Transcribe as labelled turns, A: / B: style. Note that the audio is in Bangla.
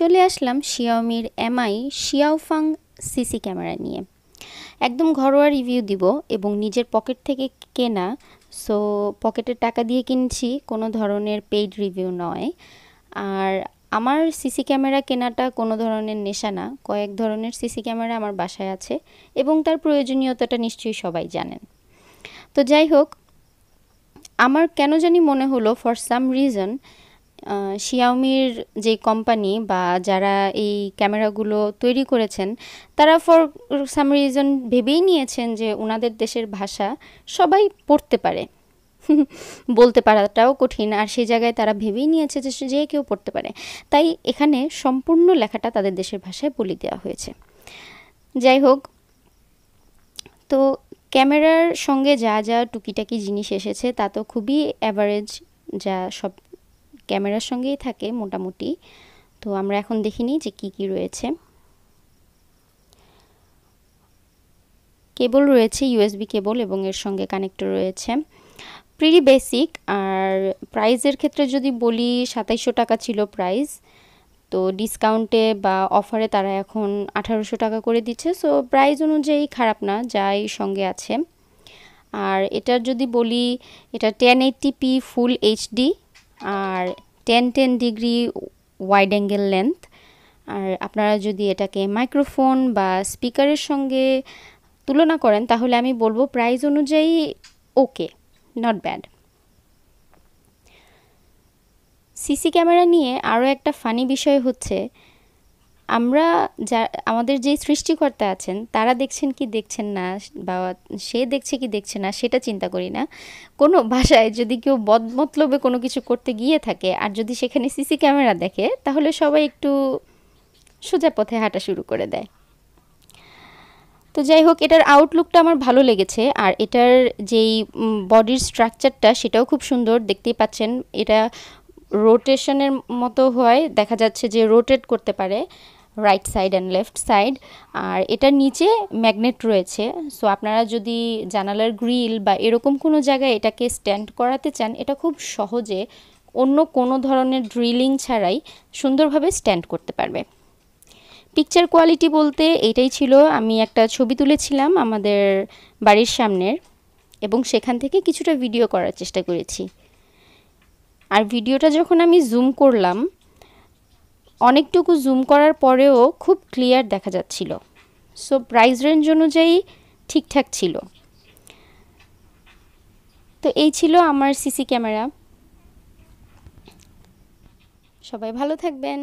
A: চলে আসলাম শিয়াওমির এমআই শিয়াওফাং সিসি ক্যামেরা নিয়ে একদম ঘরোয়া রিভিউ দিব এবং নিজের পকেট থেকে কেনা সো পকেটের টাকা দিয়ে কিনছি কোনো ধরনের পেইড রিভিউ নয় আর আমার সিসি ক্যামেরা কেনাটা কোনো ধরনের নেশা না কয়েক ধরনের সিসি ক্যামেরা আমার বাসায় আছে এবং তার প্রয়োজনীয়তাটা নিশ্চয়ই সবাই জানেন তো যাই হোক আমার কেন জানি মনে হলো ফর সাম রিজন শিয়াওমির যে কোম্পানি বা যারা এই ক্যামেরাগুলো তৈরি করেছেন তারা ফর সাম রিজন ভেবেই নিয়েছেন যে ওনাদের দেশের ভাষা সবাই পড়তে পারে বলতে পারাটাও কঠিন আর সেই জায়গায় তারা ভেবেই নিয়েছে যে যে কেউ পড়তে পারে তাই এখানে সম্পূর্ণ লেখাটা তাদের দেশের ভাষায় বলি দেওয়া হয়েছে যাই হোক তো ক্যামেরার সঙ্গে যা যা টুকিটাকি জিনিস এসেছে তা তো খুবই অ্যাভারেজ যা সব ক্যামেরার সঙ্গেই থাকে মোটামুটি তো আমরা এখন দেখিনি যে কি কি রয়েছে কেবল রয়েছে ইউএসবি কেবল এবং এর সঙ্গে কানেক্টর রয়েছে প্রিটি বেসিক আর প্রাইজের ক্ষেত্রে যদি বলি সাতাইশশো টাকা ছিল প্রাইস তো ডিসকাউন্টে বা অফারে তারা এখন আঠারোশো টাকা করে দিচ্ছে সো প্রাইস অনুযায়ী খারাপ না যাই সঙ্গে আছে আর এটার যদি বলি এটা ten eighty p full HD আর ten ten degree wide angle lens আর আপনারা যদি এটাকে মাইক্রোফোন বা স্পিকারের সঙ্গে তুলনা করেন তাহলে আমি বলবো প্রাইস অনুযায়ী okay not bad CC camera নিয়ে আরও একটা ফানি বিষয় হচ্ছে আমরা যা আমাদের যেই সৃষ্টিকর্তা আছেন তারা দেখছেন কি দেখছেন না বা সে দেখছে কি দেখছে না সেটা চিন্তা করি না কোনো ভাষায় যদি কেউ বদমতলবে কোনো কিছু করতে গিয়ে থাকে আর যদি সেখানে সিসি ক্যামেরা দেখে তাহলে সবাই একটু সোজা পথে হাঁটা শুরু করে দেয় তো যাই হোক এটার আউটলুকটা আমার ভালো লেগেছে আর এটার যেই বডির স্ট্রাকচারটা সেটাও খুব সুন্দর দেখতেই পাচ্ছেন এটা রোটেশনের মতো হয় দেখা যাচ্ছে যে রোটেট করতে পারে right side and left side আর এটার নিচে ম্যাগনেট রয়েছে সো আপনারা যদি জানালার গ্রিল বা এরকম কোনো জায়গায় এটাকে স্ট্যান্ড করাতে চান এটা খুব সহজে অন্য কোনো ধরনের ড্রিলিং ছাড়াই সুন্দরভাবে স্ট্যান্ড করতে পারবে পিকচার কোয়ালিটি বলতে এটাই ছিল আমি একটা ছবি তুলেছিলাম আমাদের বাড়ির সামনের এবং সেখান থেকে কিছুটা ভিডিও করার চেষ্টা করেছি আর ভিডিওটা যখন আমি জুম করলাম অনেকটুকু জুম করার পরেও খুব ক্লিয়ার দেখা যাচ্ছিল সো প্রাইস রেঞ্জ অনুযায়ী ঠিকঠাক ছিল তো এই ছিল আমার সিসি ক্যামেরা সবাই ভালো থাকবেন